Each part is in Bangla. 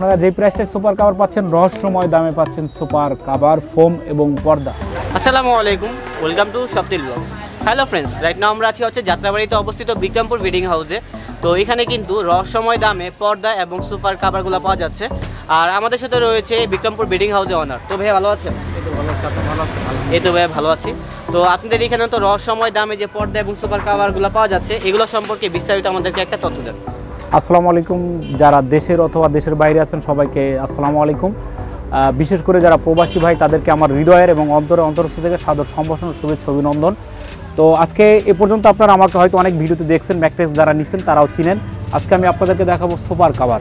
আপনারা যে প্রাইসটায় সুপার কাভার পাচ্ছেন রহস্যময় দামে পাচ্ছেন সুপার কাভার ফোম এবং পর্দা আসসালামু আলাইকুম ওয়েলকাম টু সপ্তিল blogs hello friends right now আমরা আছি হচ্ছে যাত্রাবাড়িতে অবস্থিত বিক্রমপুর বিডিং হাউসে তো এখানে কিন্তু রহস্যময় দামে পর্দা এবং সুপার কাভারগুলো পাওয়া যাচ্ছে আর আমাদের সাথে রয়েছে বিক্রমপুর বিডিং হাউসের অনার তো ভাইয়া ভালো আছেন এই তো ভাইয়া ভালো আছি তো আপনাদের এখানে তো রহস্যময় দামে যে পর্দা এবং সুপার কাভারগুলো পাওয়া যাচ্ছে এগুলো সম্পর্কে বিস্তারিত আমাদেরকে একটা তথ্য দেন আসসালামু আলাইকুম যারা দেশের অথবা দেশের বাইরে আছেন সবাইকে আসসালামু আলাইকুম বিশেষ করে যারা প্রবাসী ভাই তাদেরকে আমার হৃদয়ের এবং অন্তরে অন্তরস্থ থেকে সাদর সম্ভাষণ শুভেচ্ছা অভিনন্দন তো আজকে এ পর্যন্ত আপনারা আমাকে হয়তো অনেক ভিডিওতে দেখছেন ম্যাকটেক্স যারা নিচ্ছেন তারাও চিনেন আজকে আমি আপনাদেরকে দেখাবো সুপার কাভার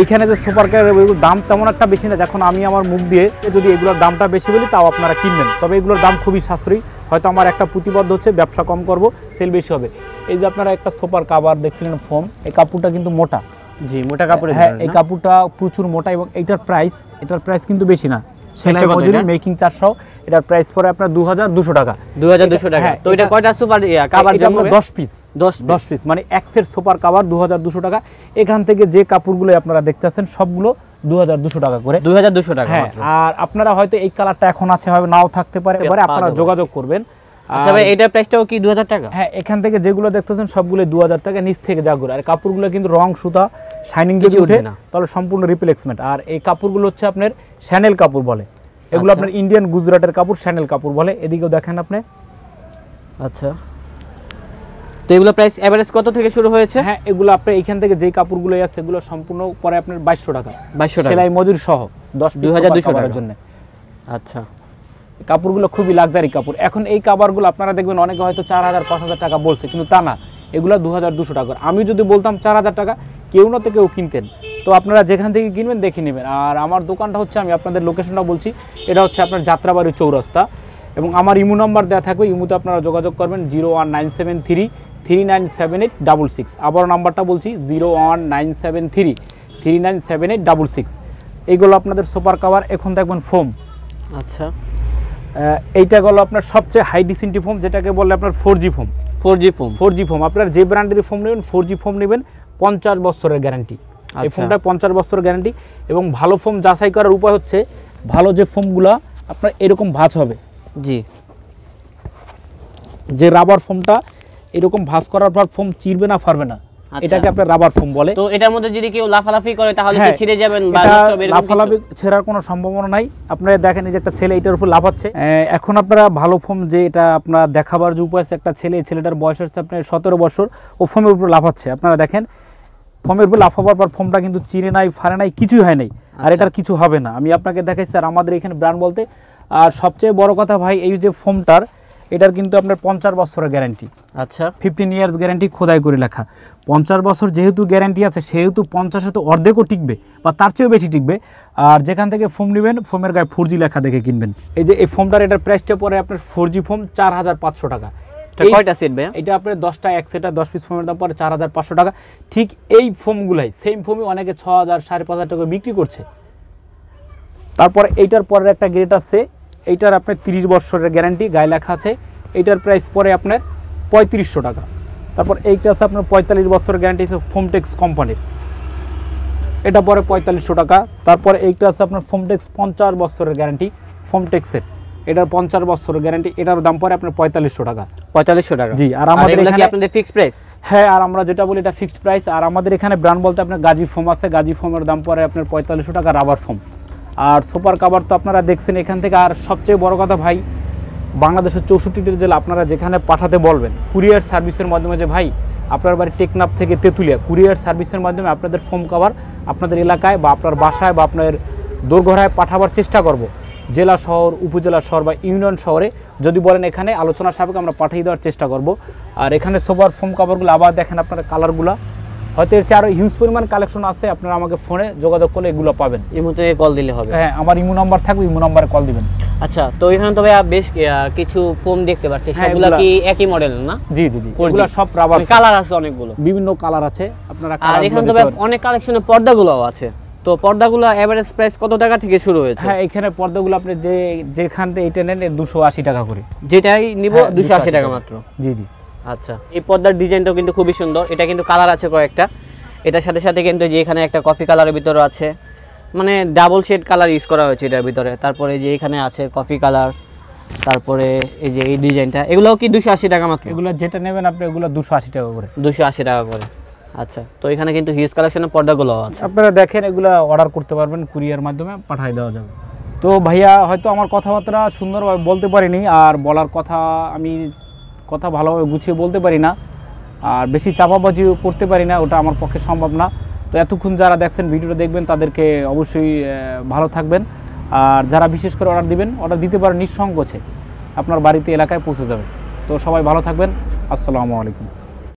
এইখানে যে সুপার কার দাম তেমন একটা বেশি না যখন আমি আমার মুখ দিয়ে যদি এগুলোর দামটা বেশি বলি তাও আপনারা কিনবেন তবে এগুলোর দাম খুবই সাশ্রয়ী হয়তো আমার একটা প্রতিবদ্ধ হচ্ছে ব্যবসা কম করব সেল বেশি হবে এই যে আপনারা একটা সুপার কাবার দেখছিলেন ফোম এই কাপড়টা কিন্তু মোটা জি মোটা কাপড় হ্যাঁ এই কাপড়টা প্রচুর মোটা এবং এইটার প্রাইস এটার প্রাইস কিন্তু বেশি না মেকিং চারশো এটার প্রাইস পড়ে আপনার 2200 টাকা 2200 টাকা হ্যাঁ, তো এটা কয়টা সুপার কভার জন্য 10 পিস 10 10 পিস মানে এক্সের সুপার কভার 2200 টাকা এখান থেকে যে কাপড়গুলো আপনারা দেখতেছেন সবগুলো 2200 টাকা করে 2200 টাকা হ্যাঁ, মাত্র আর আপনারা হয়তো এই কালারটা এখন আছে হবে নাও থাকতে পারে এবারে আপনারা যোগাযোগ করবেন আচ্ছা ভাই এটার প্রাইসটাও কি 2000 টাকা হ্যাঁ এখান থেকে যেগুলো দেখতেছেন সবগুলো 2000 টাকা নিচ থেকে জাগুর আর গুলো কিন্তু রং সুতা শাইনিং যদি ওঠে তাহলে সম্পূর্ণ রিপ্লেসমেন্ট আর এই কাপড়গুলো হচ্ছে আপনার শ্যানেল কাপড় বলে এগুলো আচ্ছা। আপনার ইন্ডিয়ান গুজরাটের কাপড় স্যান্ডেল কাপড় বলে এদিকেও দেখেন আপনি আচ্ছা তো এগুলো প্রাইস এভারেজ কত থেকে শুরু হয়েছে হ্যাঁ এগুলো আপনার এখান থেকে যে কাপড়গুলো আছে এগুলো সম্পূর্ণ পরে আপনার বাইশশো টাকা বাইশশো টাকা সেলাই মজুরি সহ দশ দুই হাজার দুশো টাকার জন্য আচ্ছা কাপড়গুলো খুবই লাক্সারি কাপড় এখন এই কাপড়গুলো আপনারা দেখবেন অনেকে হয়তো চার হাজার পাঁচ হাজার টাকা বলছে কিন্তু তা না এগুলো দু হাজার দুশো টাকা আমি যদি বলতাম চার হাজার টাকা কেউ না তো কেউ কিনতেন তো আপনারা যেখান থেকে কিনবেন দেখে নেবেন আর আমার দোকানটা হচ্ছে আমি আপনাদের লোকেশনটা বলছি এটা হচ্ছে আপনার যাত্রাবাড়ি চৌরাস্তা এবং আমার ইমু নাম্বার দেওয়া থাকবে ইমুতে আপনারা যোগাযোগ করবেন zero one nine seven three three nine seven eight double six আবার নাম্বারটা বলছি zero one nine seven three three nine seven eight double six এইগুলো আপনাদের সুপার কাভার এখন দেখবেন ফোম আচ্ছা এইটা গেলো আপনার সবচেয়ে হাই ডিসিনটি ফোম যেটাকে বলে আপনার four G foam four G foam four G foam আপনার যে ব্র্যান্ডের ফোম নেবেন ফোর জি ফোম নেবেন পঞ্চাশ বছরের গ্যারান্টি এই আচ্ছা। ফোনটা পঞ্চাশ বছর গ্যারান্টি এবং ভালো ফোন যাচাই করার উপায় হচ্ছে ভালো যে ফোনগুলা আপনার এরকম ভাঁজ হবে জি যে রাবার ফোনটা এরকম ভাঁজ করার পর ফোন চিরবে না ফারবে না আচ্ছা। এটাকে আপনার রাবার ফোন বলে তো এটার মধ্যে যদি কেউ লাফালাফি করে তাহলে কি হ্যাঁ, ছিড়ে যাবেন বা লাফালাফি ছেড়ার কোনো সম্ভাবনা নাই আপনারা দেখেন যে একটা ছেলে এটার উপর লাফাচ্ছে হ্যাঁ। এখন আপনারা ভালো ফোন যে এটা আপনারা দেখাবার যে উপায় আছে একটা ছেলে ছেলেটার বয়স হচ্ছে আপনার সতেরো বছর ও ফোনের উপর লাফাচ্ছে আপনারা দেখেন ফর্মের উপর লাফাবার পর ফর্মটা কিন্তু চিনে নাই ফারে নাই কিছুই হয় নাই আর আচ্ছা। এটার কিছু হবে না আমি আপনাকে দেখাই স্যার আমাদের এখানে ব্র্যান্ড বলতে আর সবচেয়ে বড় কথা ভাই এই যে ফোমটার এটার কিন্তু আপনার পঞ্চাশ বছরের গ্যারান্টি আচ্ছা ফিফটিন ইয়ার্স গ্যারান্টি খোদাই করে লেখা পঞ্চাশ বছর যেহেতু গ্যারান্টি আছে সেহেতু পঞ্চাশে তো অর্ধেকও টিকবে বা তার চেয়েও বেশি টিকবে আর যেখান থেকে ফোম নেবেন ফোমের গায়ে ফোর লেখা দেখে কিনবেন এই যে এই ফোমটার এটার প্রাইসটা পরে আপনার ফোর জি ফোম চার হাজার পাঁচশো টাকা কয়টা সেট ভাই এটা আপনার দশটা এক সেটা দশ পিস ফোমের দাম পরে চার হাজার পাঁচশো টাকা ঠিক এই ফোমগুলাই সেম ফোমই অনেকে ছ হাজার সাড়ে পাঁচ হাজার টাকা বিক্রি করছে তারপরে এইটার পরের একটা আছে এইটার আপনার তিরিশ বছরের গ্যারান্টি গায়ে লেখা আছে এইটার প্রাইস পরে আপনার পঁয়ত্রিশশো টাকা তারপর এইটা আছে আপনার পঁয়তাল্লিশ বছরের গ্যারান্টি আছে ফোমটেক্স কোম্পানির এটা পরে পঁয়তাল্লিশশো টাকা তারপরে এইটা আছে আপনার ফোমটেক্স পঞ্চাশ বছরের গ্যারান্টি ফোমটেক্সের এটার পঞ্চাশ বছর গ্যারান্টি এটার দাম পরে আপনার পঁয়তাল্লিশশো টাকা পঁয়তাল্লিশশো টাকা জি আর আমাদের এখানে আপনাদের ফিক্সড প্রাইস হ্যাঁ আর আমরা যেটা বলি এটা ফিক্সড প্রাইস আর আমাদের এখানে ব্র্যান্ড বলতে আপনার গাজী ফোম আছে গাজী ফোমের দাম পরে আপনার পঁয়তাল্লিশশো টাকা রাবার ফোম আর সুপার কাভার তো আপনারা দেখছেন এখান থেকে আর সবচেয়ে বড় কথা ভাই বাংলাদেশের চৌষট্টি জেলা আপনারা যেখানে পাঠাতে বলবেন কুরিয়ার সার্ভিসের মাধ্যমে যে ভাই আপনার বাড়ি টেকনাফ থেকে তেঁতুলিয়া কুরিয়ার সার্ভিসের মাধ্যমে আপনাদের ফোম কাভার আপনাদের এলাকায় বা আপনার বাসায় বা আপনার দোরঘরায় পাঠাবার চেষ্টা করবো জেলা শহর উপজেলা শহর বা ইউনিয়ন শহরে যদি বলেন এখানে আলোচনা সাপেক্ষে আমরা পাঠিয়ে দেওয়ার চেষ্টা করব আর এখানে সোফার ফোম কাপড়গুলো আবার দেখেন আপনারা কালারগুলো হয়তো এর চেয়ে আরও হিউজ পরিমাণ কালেকশন আছে আপনারা আমাকে ফোনে যোগাযোগ করলে এগুলো পাবেন থেকে কল দিলে হবে হ্যাঁ আমার ইমু নম্বর থাকবে ইমু নম্বরে কল দিবেন আচ্ছা তো এখানে তো ভাইয়া বেশ কিছু ফোম দেখতে পাচ্ছি হ্যাঁ, সবগুলো কি একই মডেল না জি জি জি এগুলো সব রাবার কালার আছে অনেকগুলো বিভিন্ন কালার আছে আপনারা আর এখানে তো ভাই অনেক কালেকশনের পর্দাগুলোও আছে তো পর্দাগুলো এভারেজ প্রাইস কত টাকা থেকে শুরু হয়েছে হ্যাঁ এখানে পর্দাগুলো আপনি যে যেখান থেকে এটা নেন 280 টাকা করে যেটাই নিব 280 হ্যাঁ, টাকা মাত্র জি জি আচ্ছা এই পর্দার ডিজাইনটাও কিন্তু খুবই সুন্দর এটা কিন্তু কালার আছে কয়েকটা এটার সাথে সাথে কিন্তু যে এখানে একটা কফি কালারের ভিতরে আছে মানে ডাবল শেড কালার ইউজ করা হয়েছে এটার ভিতরে তারপরে যে এখানে আছে কফি কালার তারপরে এই যে এই ডিজাইনটা এগুলোও কি দুশো আশি টাকা মাত্র এগুলো যেটা নেবেন আপনি এগুলো দুশো আশি টাকা করে দুশো আশি টাকা করে আচ্ছা তো এখানে কিন্তু হিউজ কালেকশনের পর্দাগুলো আছে আপনারা দেখেন এগুলো অর্ডার করতে পারবেন কুরিয়ার মাধ্যমে পাঠিয়ে দেওয়া যাবে তো ভাইয়া হয়তো আমার কথাবার্তা সুন্দরভাবে বলতে পারিনি আর বলার কথা আমি কথা ভালোভাবে গুছিয়ে বলতে পারি না আর বেশি চাপাবাজি করতে পারি না ওটা আমার পক্ষে সম্ভব না তো এতক্ষণ যারা দেখছেন ভিডিওটা দেখবেন তাদেরকে অবশ্যই ভালো থাকবেন আর যারা বিশেষ করে অর্ডার দিবেন অর্ডার দিতে পারেন নিঃসংকোচে আপনার বাড়িতে এলাকায় পৌঁছে যাবে তো সবাই ভালো থাকবেন আসসালামু আলাইকুম